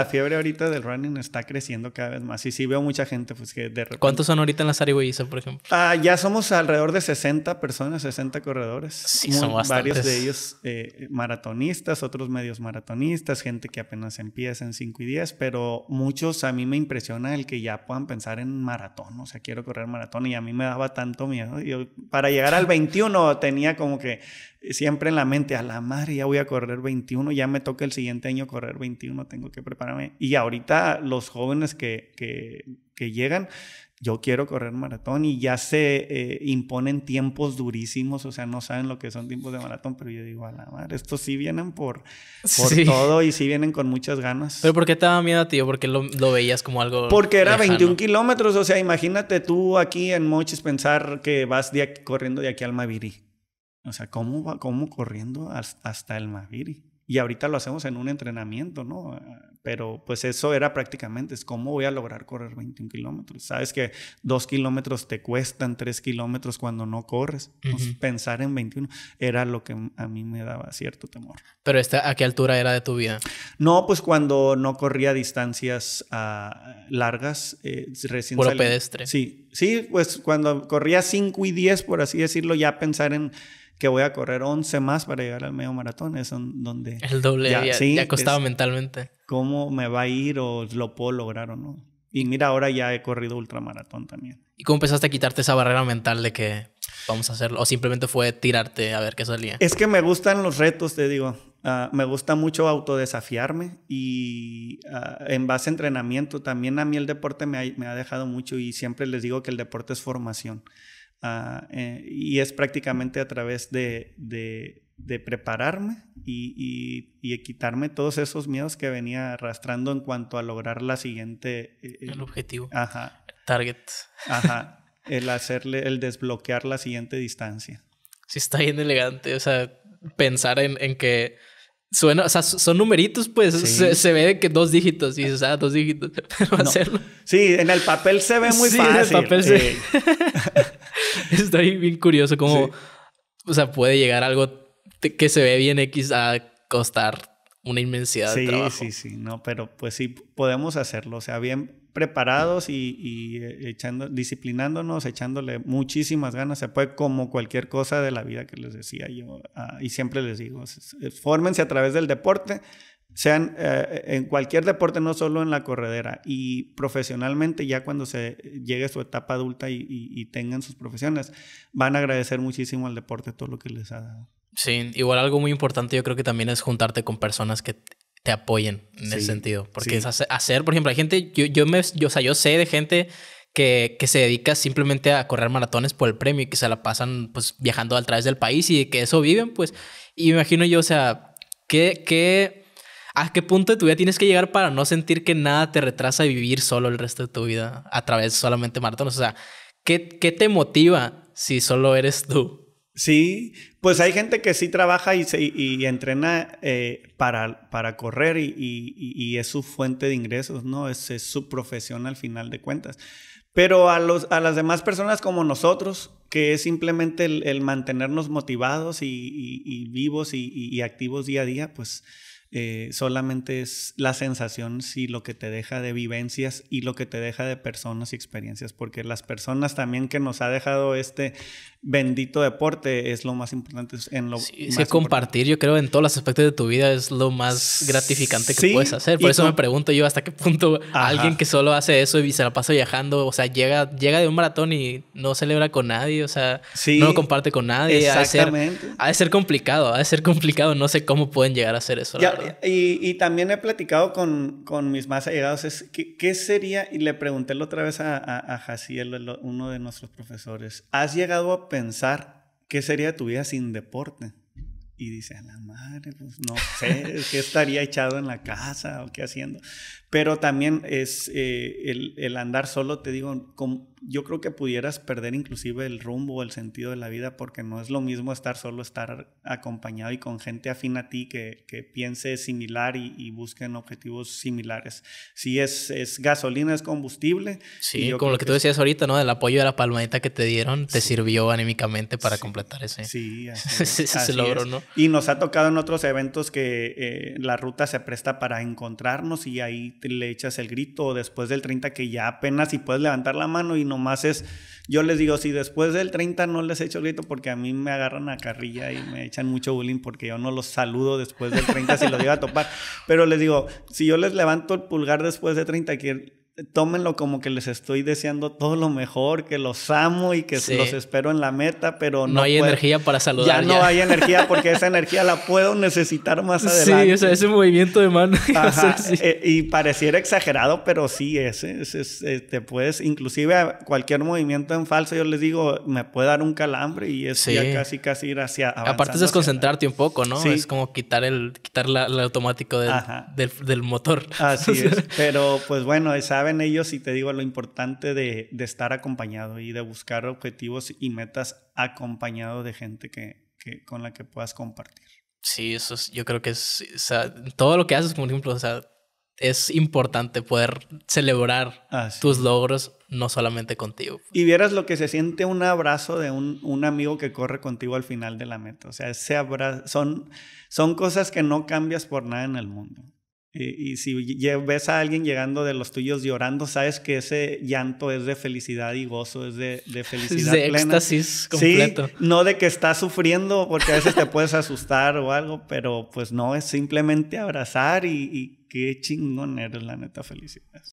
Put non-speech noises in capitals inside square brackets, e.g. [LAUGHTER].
La fiebre ahorita del running está creciendo cada vez más. Y sí veo mucha gente, pues que de repente... ¿Cuántos son ahorita en la Sarigüeyiza, por ejemplo? Ah, ya somos alrededor de 60 personas, 60 corredores. Sí, son bastantes. Varios de ellos eh, maratonistas, otros medios maratonistas, gente que apenas empieza en 5 y 10, pero muchos a mí me impresiona el que ya puedan pensar en maratón. O sea, quiero correr maratón y a mí me daba tanto miedo. Yo, para llegar al 21 tenía como que siempre en la mente, a la madre, ya voy a correr 21, ya me toca el siguiente año correr 21, tengo que preparar y ahorita los jóvenes que, que, llegan, yo quiero correr maratón y ya se eh, imponen tiempos durísimos, o sea, no saben lo que son tiempos de maratón, pero yo digo, a la madre, estos sí vienen por, por todo y sí vienen con muchas ganas. Pero ¿por qué te daba miedo tío? ti? ¿Por qué lo, veías como algo... Porque era 21 kilómetros, o sea, imagínate tú aquí en Moches pensar que vas corriendo de aquí al Maviri. O sea, ¿cómo, va, cómo corriendo hasta el Maviri? Y ahorita lo hacemos en un entrenamiento, ¿no? Ah, pero pues eso era prácticamente, es cómo voy a lograr correr 21 kilómetros. Sabes que dos kilómetros te cuestan tres kilómetros cuando no corres. pensar en 21 era lo que a mí me daba cierto temor. ¿Pero esta, a qué altura era de tu vida? No, pues cuando no corría distancias ah, largas, eh, recién... Puro pedestre. Sí, sí, pues cuando corría 5 y 10, por así decirlo, ya pensar en que voy a correr 11 más para llegar al medio maratón. Es donde... El doble, ya, sí, mentalmente. ¿Cómo me va a ir o lo puedo lograr o no? Y mira, ahora ya he corrido ultramaratón también. ¿Y cómo empezaste a quitarte esa barrera mental de que vamos a hacerlo? ¿O simplemente fue tirarte a ver qué salía? Es que me gustan los retos, te digo. Ah, me gusta mucho autodesafiarme y ah, en base a entrenamiento también a mí el deporte me ha, dejado mucho y siempre les digo que el deporte es formación. Ah, eh, y es prácticamente a través de, prepararme y, quitarme todos esos miedos que venía arrastrando en cuanto a lograr la siguiente... Eh, eh, el objetivo. Ajá. target. Ajá. [LAUGHS] El hacerle, el desbloquear la siguiente distancia. Sí, está bien elegante. O sea, pensar en, que... Suena, o sea, son numeritos, pues se, ve que dos dígitos y o ah, dos dígitos. [LAUGHS] Sí, en el papel se ve muy sí, fácil. En el papel [LAUGHS] [LAUGHS] Estoy bien curioso cómo, o sea, puede llegar algo que se ve bien X a costar una inmensidad de trabajo. Sí, sí, sí, no, pero pues sí podemos hacerlo, o sea, bien preparados y, y, eh, echando, disciplinándonos, echándole muchísimas ganas, se puede como cualquier cosa de la vida que les decía yo, ah, y siempre les digo, fórmense a través del deporte, sean eh, en cualquier deporte, no solo en la corredera, y profesionalmente ya cuando se llegue a su etapa adulta y, tengan sus profesiones, van a agradecer muchísimo al deporte todo lo que les ha dado. Sí, igual algo muy importante yo creo que también es juntarte con personas que te apoyen en ese sentido, porque es hacer, por ejemplo, hay gente, yo, yo, me, o sea, yo sé de gente que, que, se dedica simplemente a correr maratones por el premio y que se la pasan pues viajando a través del país y que eso viven, pues, y me imagino yo, o sea, qué... ¿A qué punto de tu vida tienes que llegar para no sentir que nada te retrasa y vivir solo el resto de tu vida a través solamente de maratones? O sea, ¿qué, te motiva si solo eres tú? Sí, pues hay gente que sí trabaja y, se, entrena eh, para, para correr y, es su fuente de ingresos, ¿no? Es, su profesión al final de cuentas. Pero a, los, a las demás personas como nosotros, que es simplemente el, mantenernos motivados y, vivos y, activos día a día, pues eh, solamente es la sensación y lo que te deja de vivencias y lo que te deja de personas y experiencias, porque las personas también que nos ha dejado este bendito deporte es lo más importante en lo compartir yo creo en todos los aspectos de tu vida es lo más gratificante que puedes hacer por eso me pregunto yo hasta qué punto alguien que solo hace eso y se la pasa viajando o sea llega llega de un maratón y no celebra con nadie o sea, no comparte con nadie. Exactamente. Ha de, ser, complicado, ha de ser complicado. No sé cómo pueden llegar a hacer eso. y, también he platicado con, con mis más allegados, es, ¿qué, sería? Y le pregunté la otra vez a, a Jaciel, uno de nuestros profesores, ¿has llegado a pensar qué sería tu vida sin deporte? Y dice, a la madre, pues no sé, ¿qué estaría echado en la casa o qué haciendo? Pero también es eh, el, el, andar solo, te digo, yo creo que pudieras perder inclusive el rumbo, o el sentido de la vida, porque no es lo mismo estar solo, estar acompañado y con gente afín a ti que, que piense similar y, busquen objetivos similares. Si es, es gasolina, es combustible. Sí, como lo que, tú decías ahorita, ¿no? del apoyo de la palmadita que te dieron te sirvió anímicamente para completar ese, sí, [LAUGHS] así es. logro, ¿no? Y nos ha tocado en otros eventos que eh, la ruta se presta para encontrarnos y ahí le echas el grito, después del 30 que ya apenas si puedes levantar la mano y nomás es, yo les digo, si después del 30 no les echo el grito porque a mí me agarran a carrilla y me echan mucho bullying porque yo no los saludo después del 30 si los iba a topar, pero les digo, si yo les levanto el pulgar después de 30, que tómenlo como que les estoy deseando todo lo mejor, que los amo y que los espero en la meta, pero no, hay energía para saludar. Ya, no hay energía porque esa energía la puedo necesitar más adelante. Sí, ese movimiento de mano. [LAUGHS] Eh, y pareciera exagerado, pero sí, ese, ¿eh? eh, te puedes, inclusive cualquier movimiento en falso, yo les digo, me puede dar un calambre y es ya casi, casi ir hacia... Aparte es desconcentrarte un poco, ¿no? Es como quitar el, quitar el automático del, del, del, motor. Así [LAUGHS] es, pero pues bueno, saben en ellos y te digo lo importante de, estar acompañado y de buscar objetivos y metas acompañado de gente que, con la que puedas compartir. Sí, eso es, yo creo que es, o sea, todo lo que haces, por ejemplo, o sea, es importante poder celebrar tus logros, no solamente contigo. Y vieras lo que se siente un abrazo de un, un amigo que corre contigo al final de la meta. O sea, ese abrazo, son, son cosas que no cambias por nada en el mundo. Eh, y, si ves a alguien llegando de los tuyos llorando, sabes que ese llanto es de felicidad y gozo, es de, de [LAUGHS] felicidad de éxtasis completo. Sí, no de que estás sufriendo, porque a veces te puedes asustar o algo, pero pues no, es simplemente abrazar y, y qué chingón eres, la neta, felicidad.